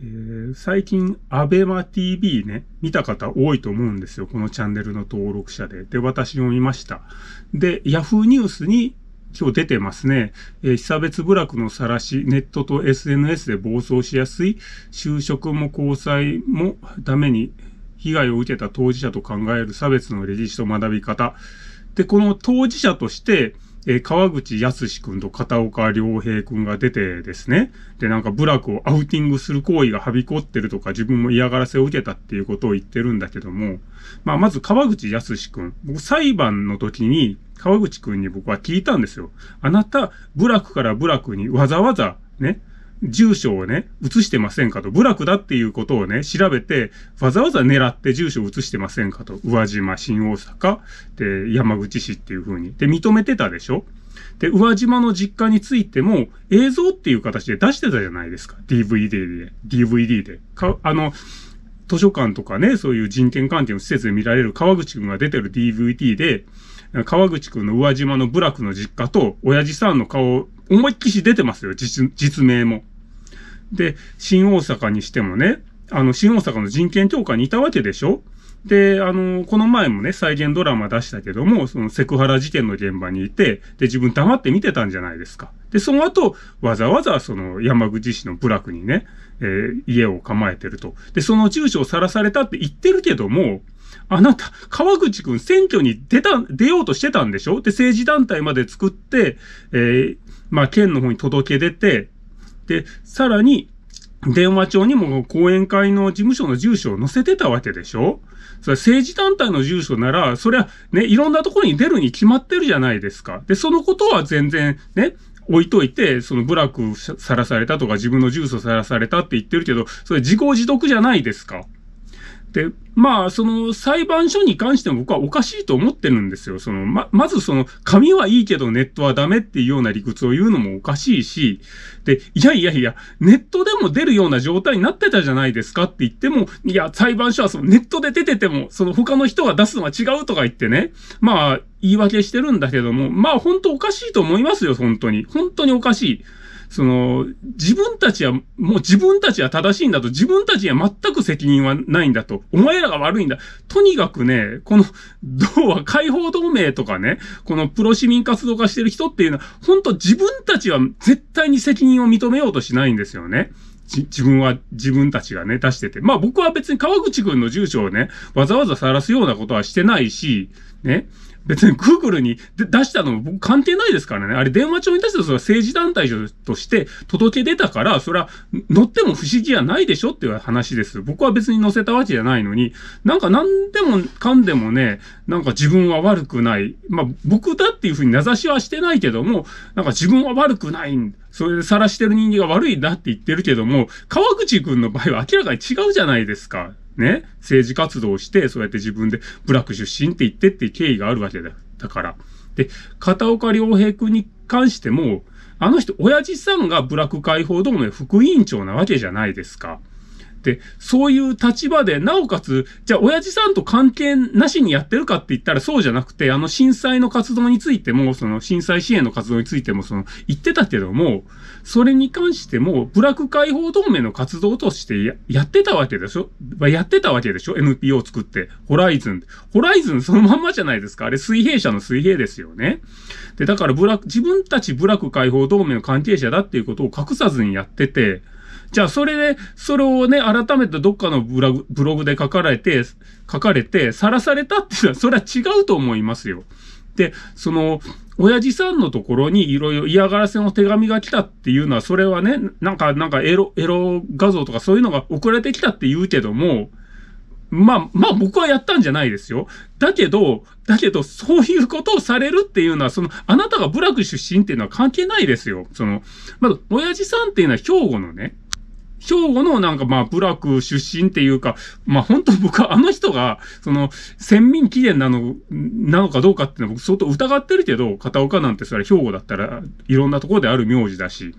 えー、最近、アベマ TV ね、見た方多いと思うんですよ。このチャンネルの登録者で。で、私も見ました。で、Yahoo ニュースに今日出てますね。えー、被差別部落の晒し、ネットと SNS で暴走しやすい、就職も交際もダメに、被害を受けた当事者と考える差別の歴史と学び方。で、この当事者として、えー、川口康史くんと片岡良平くんが出てですね、で、なんか部落をアウティングする行為がはびこってるとか、自分も嫌がらせを受けたっていうことを言ってるんだけども、まあ、まず川口康史くん、僕裁判の時に川口くんに僕は聞いたんですよ。あなた、部落から部落にわざわざね、住所をね、移してませんかと、部落だっていうことをね、調べて、わざわざ狙って住所を移してませんかと、宇和島、新大阪、で、山口市っていうふうに。で、認めてたでしょで、宇和島の実家についても、映像っていう形で出してたじゃないですか。DVD で、DVD で。か、あの、図書館とかね、そういう人権関係の施設で見られる川口くんが出てる DVD で、川口くんの宇和島の部落の実家と、親父さんの顔、思いっきし出てますよ、実、実名も。で、新大阪にしてもね、あの、新大阪の人権協会にいたわけでしょで、あの、この前もね、再現ドラマ出したけども、そのセクハラ事件の現場にいて、で、自分黙って見てたんじゃないですか。で、その後、わざわざその山口市の部落にね、えー、家を構えてると。で、その住所をさらされたって言ってるけども、あなた、川口くん選挙に出た、出ようとしてたんでしょで、政治団体まで作って、えー、まあ、県の方に届け出て、で、さらに、電話帳にも講演会の事務所の住所を載せてたわけでしょそれ政治団体の住所なら、そりゃね、いろんなところに出るに決まってるじゃないですか。で、そのことは全然ね、置いといて、その部落さらされたとか自分の住所さらされたって言ってるけど、それ自業自得じゃないですか。で、まあ、その裁判所に関しても僕はおかしいと思ってるんですよ。その、ま、まずその、紙はいいけどネットはダメっていうような理屈を言うのもおかしいし、で、いやいやいや、ネットでも出るような状態になってたじゃないですかって言っても、いや、裁判所はそのネットで出てても、その他の人が出すのは違うとか言ってね、まあ、言い訳してるんだけども、まあ、本当おかしいと思いますよ、本当に。本当におかしい。その、自分たちは、もう自分たちは正しいんだと、自分たちには全く責任はないんだと、お前らが悪いんだ。とにかくね、この、道は解放同盟とかね、このプロ市民活動化してる人っていうのは、本当自分たちは絶対に責任を認めようとしないんですよね。自分は、自分たちがね、出してて。まあ僕は別に川口くんの住所をね、わざわざ晒すようなことはしてないし、ね。別に Google に出したの僕関係ないですからね。あれ電話帳に出したそれは政治団体として届け出たから、それは乗っても不思議じゃないでしょっていう話です。僕は別に乗せたわけじゃないのに、なんか何でもかんでもね、なんか自分は悪くない。まあ僕だっていうふうに名指しはしてないけども、なんか自分は悪くない。それで晒してる人間が悪いんだって言ってるけども、川口くんの場合は明らかに違うじゃないですか。ね、政治活動をして、そうやって自分で部落出身って言ってっていう経緯があるわけだ。だから。で、片岡良平君に関しても、あの人、親父さんが部落解放同盟副委員長なわけじゃないですか。、そういう立場で、なおかつ、じゃあ親父さんと関係なしにやってるかって言ったらそうじゃなくて、あの震災の活動についても、その震災支援の活動についても、その言ってたけども、それに関しても、ブラック解放同盟の活動としてやってたわけでしょやってたわけでしょ ?NPO を作って。ホライズン。ホライズンそのまんまじゃないですか。あれ水平社の水平ですよね。で、だからブラック、自分たちブラック解放同盟の関係者だっていうことを隠さずにやってて、じゃあ、それで、それをね、改めてどっかのブログで書かれて、書かれて、さらされたっていうのは、それは違うと思いますよ。で、その、親父さんのところにいろいろ嫌がらせの手紙が来たっていうのは、それはね、なんか、なんかエロ、エロ画像とかそういうのが送られてきたって言うけども、まあ、まあ僕はやったんじゃないですよ。だけど、だけど、そういうことをされるっていうのは、その、あなたが部落出身っていうのは関係ないですよ。その、まず、親父さんっていうのは兵庫のね、兵庫のなんかまあ、部落出身っていうか、まあ本当僕はあの人が、その、先民起源なの、なのかどうかっていうのは僕相当疑ってるけど、片岡なんてそれ兵庫だったらいろんなところである名字だし。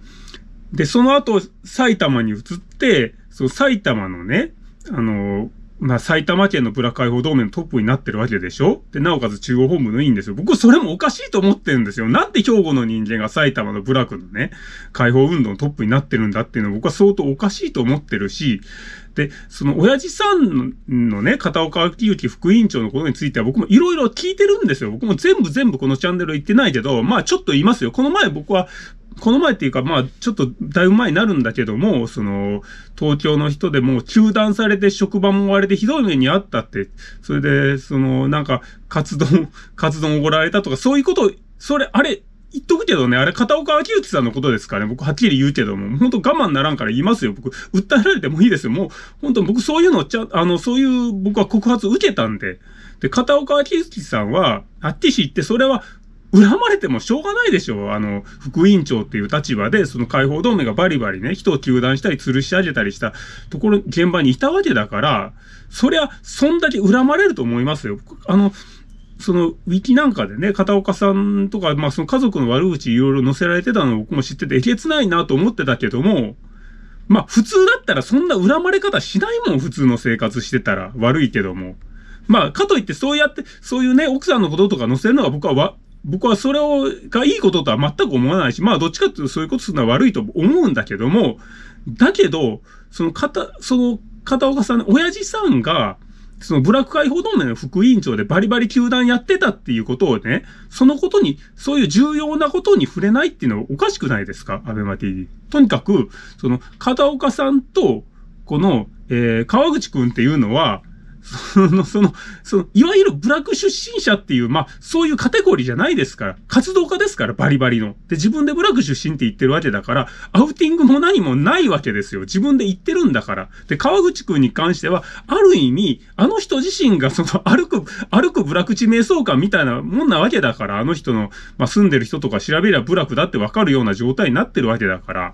で、その後、埼玉に移って、その埼玉のね、あの、まあ、埼玉県のプラ解放同盟のトップになってるわけでしょで、なおかつ中央本部の委員ですよ。僕、それもおかしいと思ってるんですよ。なんで兵庫の人間が埼玉の部落のね、解放運動のトップになってるんだっていうのは僕は相当おかしいと思ってるし、で、その親父さんのね、片岡明之副委員長のことについては僕もいろいろ聞いてるんですよ。僕も全部全部このチャンネル行ってないけど、まあちょっと言いますよ。この前僕はこの前っていうか、まあ、ちょっとだいぶ前になるんだけども、その、東京の人でも中断されて職場も追われてひどい目にあったって、それで、その、なんか、活動、活動をおごられたとか、そういうことそれ、あれ、言っとくけどね、あれ、片岡明内さんのことですからね、僕はっきり言うけども、本当我慢ならんから言いますよ、僕、訴えられてもいいですよ、もう、本当僕そういうのちゃ、あの、そういう僕は告発受けたんで、で、片岡明内さんは、あっちり言って、それは恨まれてもしょうがないでしょあの、副委員長っていう立場で、その解放同盟がバリバリね、人を糾弾したり吊るし上げたりしたところ、現場にいたわけだから、そりゃ、そんだけ恨まれると思いますよ。あの、その、ウィキなんかでね、片岡さんとか、まあその家族の悪口いろいろ載せられてたのを僕も知ってて、えげつないなと思ってたけども、まあ普通だったらそんな恨まれ方しないもん、普通の生活してたら。悪いけども。まあ、かといってそうやって、そういうね、奥さんのこととか載せるのが僕はわ、僕はそれを、がいいこととは全く思わないし、まあどっちかっていうとそういうことするのは悪いと思うんだけども、だけど、その片、その片岡さん、親父さんが、そのブラック解放同盟の副委員長でバリバリ球団やってたっていうことをね、そのことに、そういう重要なことに触れないっていうのはおかしくないですかアベマ TV。とにかく、その片岡さんと、この、えー、川口くんっていうのは、その、その、その、いわゆるブラック出身者っていう、まあ、そういうカテゴリーじゃないですから、活動家ですから、バリバリの。で、自分でブラック出身って言ってるわけだから、アウティングも何もないわけですよ。自分で言ってるんだから。で、川口くんに関しては、ある意味、あの人自身がその、歩く、歩くブラック地瞑想感みたいなもんなわけだから、あの人の、まあ、住んでる人とか調べりゃブラックだってわかるような状態になってるわけだから。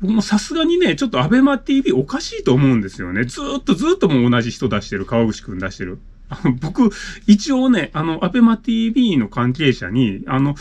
僕もさすがにね、ちょっとアベマ TV おかしいと思うんですよね。ずっとずっともう同じ人出してる。川口くん出してる。あの、僕、一応ね、あの、アベマ TV の関係者に、あの、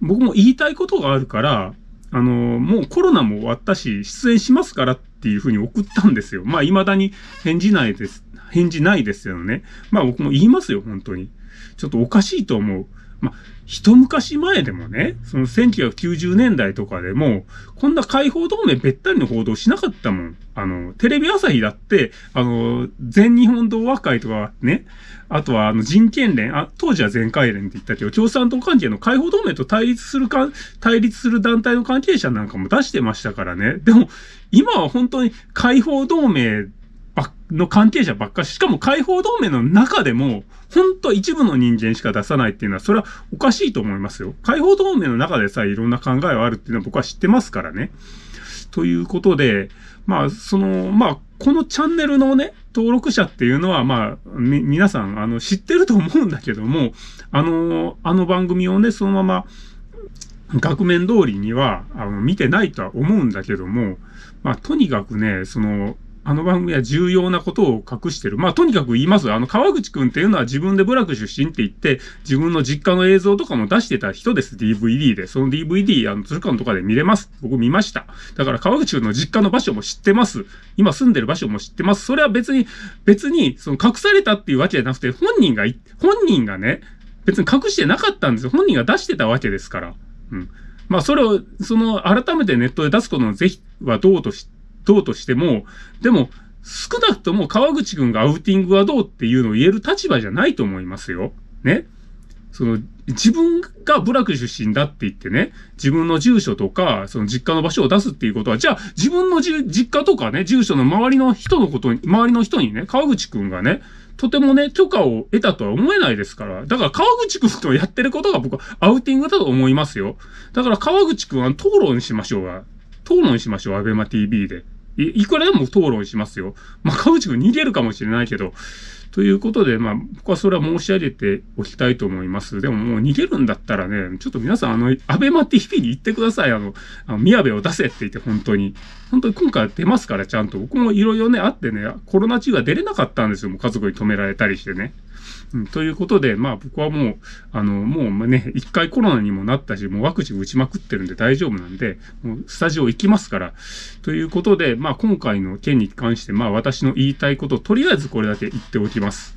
僕も言いたいことがあるから、あの、もうコロナも終わったし、出演しますからっていうふうに送ったんですよ。まあ、未だに返事ないです。返事ないですよね。まあ、僕も言いますよ、本当に。ちょっとおかしいと思う。まあ、一昔前でもね、その1990年代とかでも、こんな解放同盟べったりの報道しなかったもん。あの、テレビ朝日だって、あの、全日本同和会とかね、あとはあの人権連、あ、当時は全会連って言ったけど、共産党関係の解放同盟と対立するか、対立する団体の関係者なんかも出してましたからね。でも、今は本当に解放同盟ば、の関係者ばっかし、しかも解放同盟の中でも、ほんと一部の人間しか出さないっていうのは、それはおかしいと思いますよ。解放同盟の中でさえいろんな考えはあるっていうのは僕は知ってますからね。ということで、まあ、その、まあ、このチャンネルのね、登録者っていうのは、まあ、み、皆さん、あの、知ってると思うんだけども、あの、あの番組をね、そのまま、額面通りには、あの、見てないとは思うんだけども、まあ、とにかくね、その、あの番組は重要なことを隠してる。まあ、とにかく言います。あの、川口くんっていうのは自分で部落出身って言って、自分の実家の映像とかも出してた人です。DVD で。その DVD、あの、鶴書館とかで見れます。僕見ました。だから川口くんの実家の場所も知ってます。今住んでる場所も知ってます。それは別に、別に、その隠されたっていうわけじゃなくて、本人が、本人がね、別に隠してなかったんですよ。本人が出してたわけですから。うん。まあ、それを、その、改めてネットで出すことの是非はどうとしどうとしても、でも、少なくとも川口くんがアウティングはどうっていうのを言える立場じゃないと思いますよ。ね。その、自分が部落出身だって言ってね、自分の住所とか、その実家の場所を出すっていうことは、じゃあ自分の実家とかね、住所の周りの人のことに、周りの人にね、川口くんがね、とてもね、許可を得たとは思えないですから。だから川口くんとやってることが僕はアウティングだと思いますよ。だから川口くんは討論しましょうが。討論しましょう、アベマ TV で。いくらでも討論しますよ。まあ、川内君逃げるかもしれないけど、ということで、まあ、僕はそれは申し上げておきたいと思います。でももう逃げるんだったらね、ちょっと皆さん、あの、アベマ TV に行ってください。あの、あの宮部を出せって言って、本当に。本当に今回出ますから、ちゃんと。僕もいろいろね、あってね、コロナ中は出れなかったんですよ。もう家族に止められたりしてね。うん、ということで、まあ僕はもう、あの、もうね、一回コロナにもなったし、もうワクチン打ちまくってるんで大丈夫なんで、もうスタジオ行きますから。ということで、まあ今回の件に関して、まあ私の言いたいこと、とりあえずこれだけ言っておきます。ます。